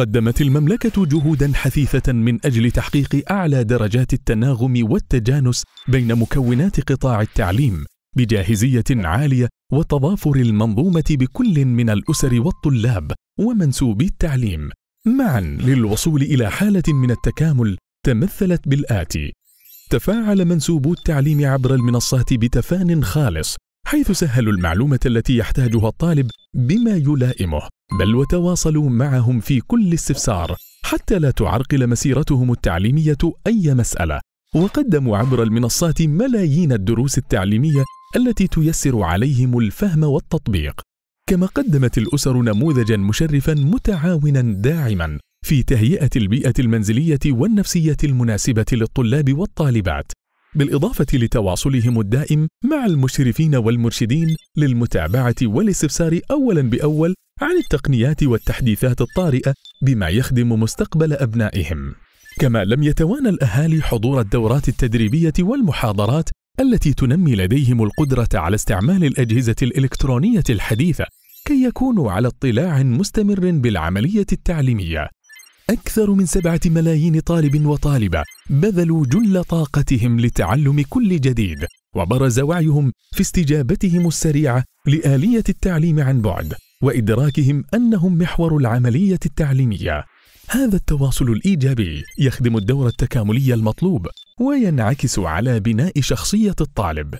قدمت المملكة جهودا حثيثة من أجل تحقيق أعلى درجات التناغم والتجانس بين مكونات قطاع التعليم بجاهزية عالية وتضافر المنظومة بكل من الأسر والطلاب ومنسوبي التعليم معا للوصول إلى حالة من التكامل تمثلت بالآتي تفاعل منسوبو التعليم عبر المنصات بتفان خالص حيث سهلوا المعلومة التي يحتاجها الطالب بما يلائمه بل وتواصلوا معهم في كل استفسار حتى لا تعرقل مسيرتهم التعليمية أي مسألة وقدموا عبر المنصات ملايين الدروس التعليمية التي تيسر عليهم الفهم والتطبيق كما قدمت الأسر نموذجا مشرفا متعاونا داعما في تهيئة البيئة المنزلية والنفسية المناسبة للطلاب والطالبات بالإضافة لتواصلهم الدائم مع المشرفين والمرشدين للمتابعة والاستفسار أولاً بأول عن التقنيات والتحديثات الطارئة بما يخدم مستقبل أبنائهم. كما لم يتوانى الأهالي حضور الدورات التدريبية والمحاضرات التي تنمي لديهم القدرة على استعمال الأجهزة الإلكترونية الحديثة كي يكونوا على اطلاع مستمر بالعملية التعليمية أكثر من سبعة ملايين طالب وطالبة بذلوا جل طاقتهم لتعلم كل جديد وبرز وعيهم في استجابتهم السريعة لآلية التعليم عن بعد وإدراكهم أنهم محور العملية التعليمية هذا التواصل الإيجابي يخدم الدور التكاملي المطلوب وينعكس على بناء شخصية الطالب